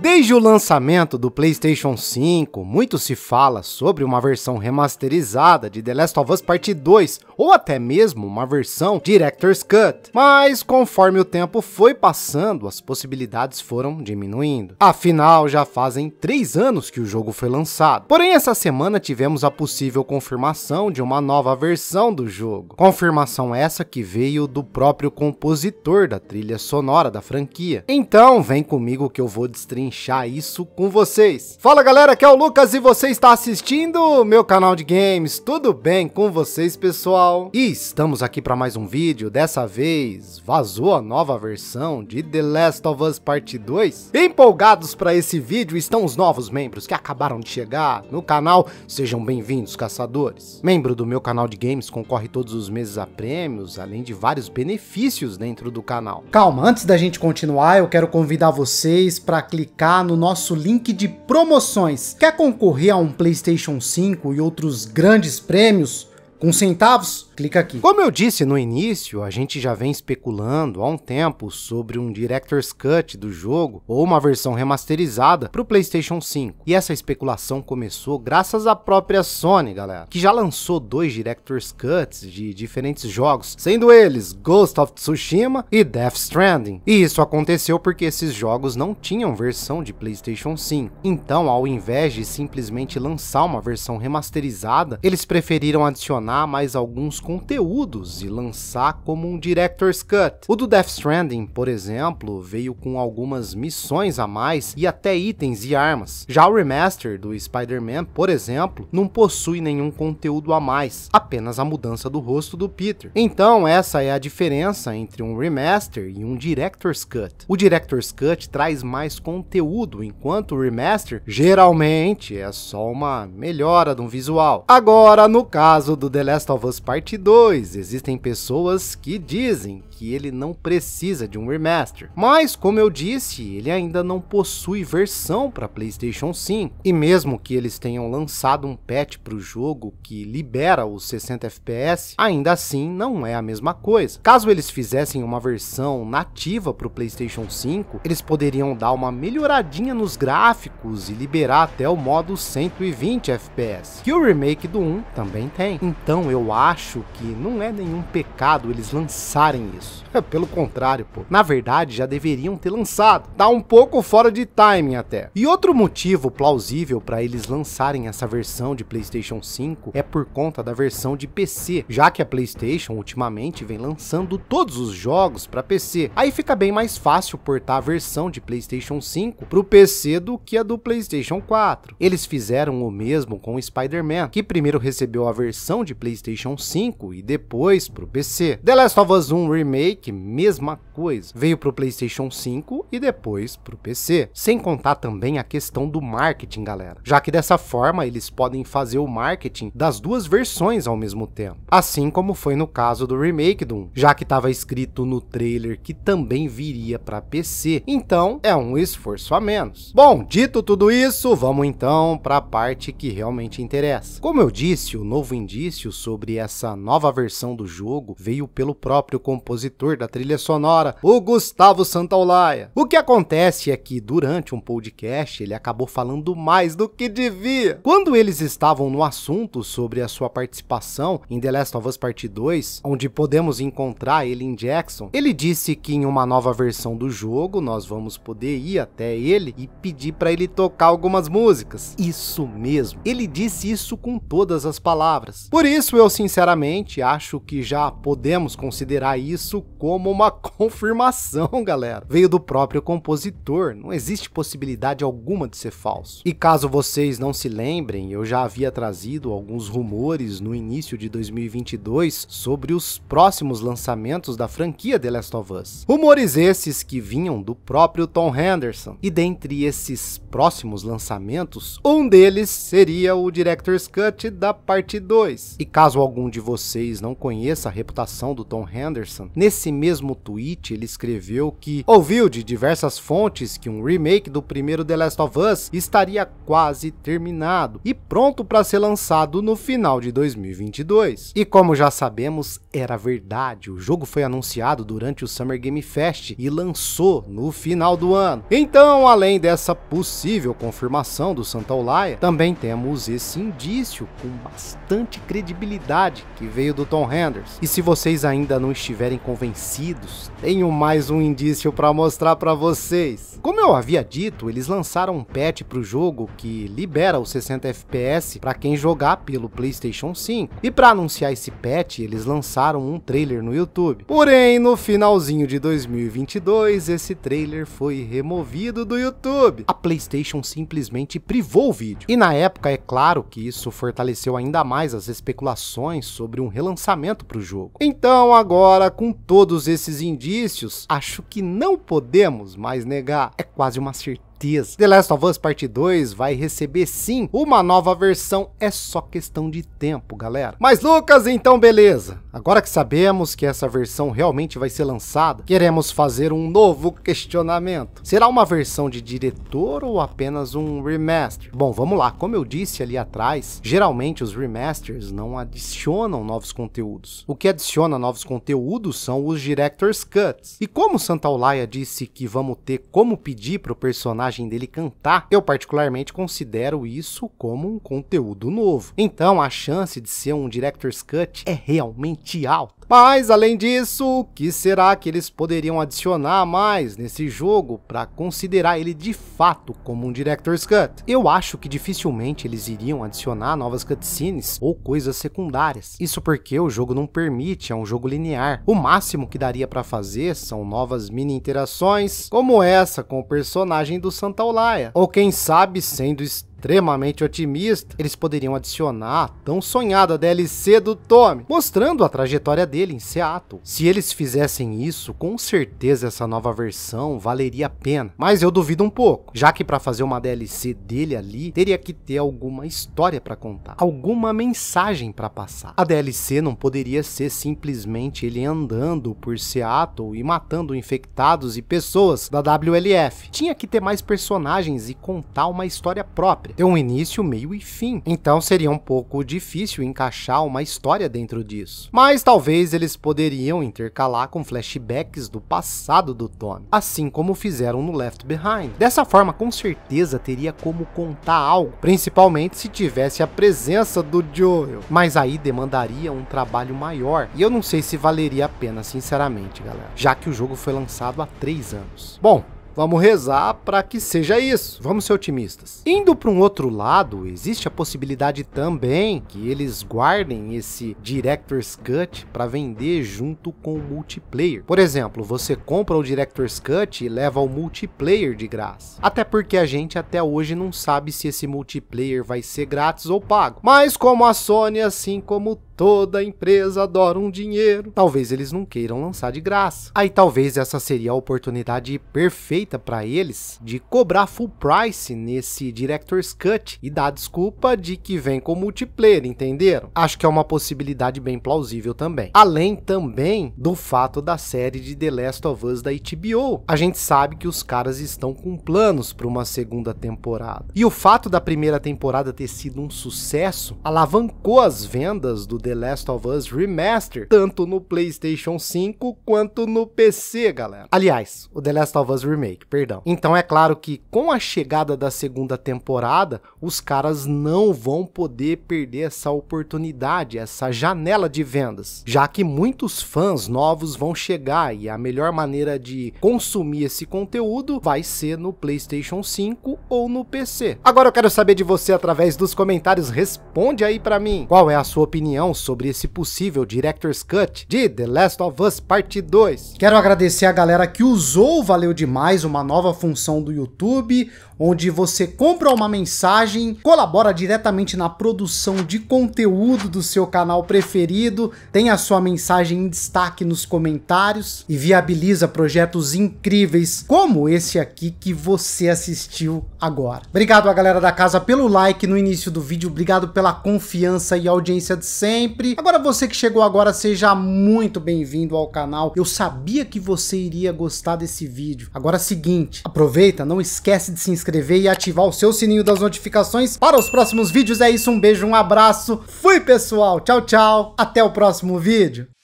Desde o lançamento do PlayStation 5, muito se fala sobre uma versão remasterizada de The Last of Us Part 2, ou até mesmo uma versão Director's Cut. Mas conforme o tempo foi passando, as possibilidades foram diminuindo. Afinal, já fazem 3 anos que o jogo foi lançado. Porém, essa semana tivemos a possível confirmação de uma nova versão do jogo. Confirmação essa que veio do próprio compositor da trilha sonora da franquia. Então, vem comigo que eu vou destrinchar destrinchar isso com vocês. Fala galera, aqui é o Lucas e você está assistindo o meu canal de games. Tudo bem com vocês, pessoal? E estamos aqui para mais um vídeo. Dessa vez, vazou a nova versão de The Last of Us Part 2. Bem empolgados para esse vídeo estão os novos membros que acabaram de chegar no canal. Sejam bem-vindos, caçadores. Membro do meu canal de games concorre todos os meses a prêmios, além de vários benefícios dentro do canal. Calma, antes da gente continuar, eu quero convidar vocês para clicar clicar no nosso link de promoções. Quer concorrer a um PlayStation 5 e outros grandes prêmios? com centavos, clica aqui. Como eu disse no início, a gente já vem especulando há um tempo sobre um Director's Cut do jogo ou uma versão remasterizada para o PlayStation 5. E essa especulação começou graças à própria Sony, galera, que já lançou dois Director's Cuts de diferentes jogos, sendo eles Ghost of Tsushima e Death Stranding. E isso aconteceu porque esses jogos não tinham versão de PlayStation 5. Então, ao invés de simplesmente lançar uma versão remasterizada, eles preferiram adicionar adicionar mais alguns conteúdos e lançar como um Director's Cut. O do Death Stranding, por exemplo, veio com algumas missões a mais e até itens e armas. Já o remaster do Spider-Man, por exemplo, não possui nenhum conteúdo a mais, apenas a mudança do rosto do Peter. Então, essa é a diferença entre um remaster e um Director's Cut. O Director's Cut traz mais conteúdo, enquanto o remaster geralmente é só uma melhora de um visual. Agora, no caso do The Last of Us Part 2, existem pessoas que dizem que ele não precisa de um remaster. Mas, como eu disse, ele ainda não possui versão para PlayStation 5. E mesmo que eles tenham lançado um patch para o jogo que libera os 60 FPS, ainda assim não é a mesma coisa. Caso eles fizessem uma versão nativa para o PlayStation 5, eles poderiam dar uma melhoradinha nos gráficos e liberar até o modo 120 FPS, que o remake do 1 também tem. Então eu acho que não é nenhum pecado eles lançarem isso isso. É, pelo contrário, pô. Na verdade, já deveriam ter lançado. Tá um pouco fora de timing até. E outro motivo plausível para eles lançarem essa versão de PlayStation 5 é por conta da versão de PC, já que a PlayStation ultimamente vem lançando todos os jogos para PC. Aí fica bem mais fácil portar a versão de PlayStation 5 pro PC do que a do PlayStation 4. Eles fizeram o mesmo com o Spider-Man, que primeiro recebeu a versão de PlayStation 5 e depois pro PC. The Last of Us 1 Remake Remake, mesma coisa. Veio para o PlayStation 5 e depois para o PC. Sem contar também a questão do marketing, galera. Já que dessa forma eles podem fazer o marketing das duas versões ao mesmo tempo. Assim como foi no caso do remake do 1, já que estava escrito no trailer que também viria para PC. Então, é um esforço a menos. Bom, dito tudo isso, vamos então para a parte que realmente interessa. Como eu disse, o novo indício sobre essa nova versão do jogo veio pelo próprio compositor compositor da trilha sonora, o Gustavo Santaolalla. O que acontece é que, durante um podcast, ele acabou falando mais do que devia. Quando eles estavam no assunto sobre a sua participação em The Last of Us Part 2, onde podemos encontrar ele em Jackson, ele disse que em uma nova versão do jogo nós vamos poder ir até ele e pedir para ele tocar algumas músicas. Isso mesmo, ele disse isso com todas as palavras. Por isso, eu sinceramente acho que já podemos considerar isso isso como uma confirmação, galera. Veio do próprio compositor, não existe possibilidade alguma de ser falso. E caso vocês não se lembrem, eu já havia trazido alguns rumores no início de 2022 sobre os próximos lançamentos da franquia The Last of Us. Rumores esses que vinham do próprio Tom Henderson. E dentre esses próximos lançamentos, um deles seria o Director's Cut da parte 2. E caso algum de vocês não conheça a reputação do Tom Henderson, Nesse mesmo tweet, ele escreveu que ouviu de diversas fontes que um remake do primeiro The Last of Us estaria quase terminado e pronto para ser lançado no final de 2022. E como já sabemos, era verdade. O jogo foi anunciado durante o Summer Game Fest e lançou no final do ano. Então, além dessa possível confirmação do Santa Olaia, também temos esse indício com bastante credibilidade que veio do Tom Henderson. E se vocês ainda não estiverem com convencidos, tenho mais um indício para mostrar para vocês. Como eu havia dito, eles lançaram um patch para o jogo que libera os 60 FPS para quem jogar pelo PlayStation 5. E para anunciar esse patch, eles lançaram um trailer no YouTube. Porém, no finalzinho de 2022, esse trailer foi removido do YouTube. A PlayStation simplesmente privou o vídeo. E na época, é claro que isso fortaleceu ainda mais as especulações sobre um relançamento para o jogo. Então, agora, com todos esses indícios, acho que não podemos mais negar. É quase uma certeza The Last of Us Part 2 vai receber sim uma nova versão, é só questão de tempo, galera. Mas Lucas, então beleza. Agora que sabemos que essa versão realmente vai ser lançada, queremos fazer um novo questionamento. Será uma versão de diretor ou apenas um remaster? Bom, vamos lá. Como eu disse ali atrás, geralmente os remasters não adicionam novos conteúdos. O que adiciona novos conteúdos são os Director's Cuts. E como Santa Olaia disse que vamos ter como pedir para o personagem personagem dele cantar, eu particularmente considero isso como um conteúdo novo. Então a chance de ser um director's cut é realmente alta. Mas, além disso, o que será que eles poderiam adicionar mais nesse jogo para considerar ele de fato como um Director's Cut? Eu acho que dificilmente eles iriam adicionar novas cutscenes ou coisas secundárias. Isso porque o jogo não permite, é um jogo linear. O máximo que daria para fazer são novas mini interações, como essa com o personagem do Santa Olaia, ou quem sabe sendo extremamente otimista, eles poderiam adicionar a tão sonhada DLC do Tommy, mostrando a trajetória dele em Seattle. Se eles fizessem isso, com certeza essa nova versão valeria a pena, mas eu duvido um pouco, já que para fazer uma DLC dele ali, teria que ter alguma história para contar, alguma mensagem para passar. A DLC não poderia ser simplesmente ele andando por Seattle e matando infectados e pessoas da WLF. Tinha que ter mais personagens e contar uma história própria tem um início, meio e fim, então seria um pouco difícil encaixar uma história dentro disso. Mas talvez eles poderiam intercalar com flashbacks do passado do Tommy, assim como fizeram no Left Behind. Dessa forma, com certeza teria como contar algo, principalmente se tivesse a presença do Joel. Mas aí demandaria um trabalho maior, e eu não sei se valeria a pena, sinceramente, galera, já que o jogo foi lançado há 3 anos. Bom, Vamos rezar para que seja isso. Vamos ser otimistas. Indo para um outro lado, existe a possibilidade também que eles guardem esse Director's Cut para vender junto com o multiplayer. Por exemplo, você compra o Director's Cut e leva o multiplayer de graça. Até porque a gente até hoje não sabe se esse multiplayer vai ser grátis ou pago. Mas como a Sony, assim como Toda empresa adora um dinheiro. Talvez eles não queiram lançar de graça. Aí talvez essa seria a oportunidade perfeita para eles de cobrar full price nesse Director's Cut e dar desculpa de que vem com multiplayer, entenderam? Acho que é uma possibilidade bem plausível também. Além também do fato da série de The Last of Us da HBO. A gente sabe que os caras estão com planos para uma segunda temporada. E o fato da primeira temporada ter sido um sucesso alavancou as vendas do The The Last of Us Remaster, tanto no PlayStation 5 quanto no PC, galera. Aliás, o The Last of Us Remake, perdão. Então é claro que com a chegada da segunda temporada, os caras não vão poder perder essa oportunidade, essa janela de vendas, já que muitos fãs novos vão chegar e a melhor maneira de consumir esse conteúdo vai ser no PlayStation 5 ou no PC. Agora eu quero saber de você através dos comentários, responde aí para mim. Qual é a sua opinião opinião sobre esse possível Director's Cut de The Last of Us Parte 2. Quero agradecer a galera que usou Valeu Demais, uma nova função do YouTube, onde você compra uma mensagem, colabora diretamente na produção de conteúdo do seu canal preferido, tem a sua mensagem em destaque nos comentários e viabiliza projetos incríveis como esse aqui que você assistiu agora. Obrigado a galera da casa pelo like no início do vídeo, obrigado pela confiança e audiência de sempre sempre. Agora você que chegou agora, seja muito bem-vindo ao canal. Eu sabia que você iria gostar desse vídeo. Agora é seguinte, aproveita, não esquece de se inscrever e ativar o seu sininho das notificações para os próximos vídeos. É isso, um beijo, um abraço. Fui, pessoal. Tchau, tchau. Até o próximo vídeo.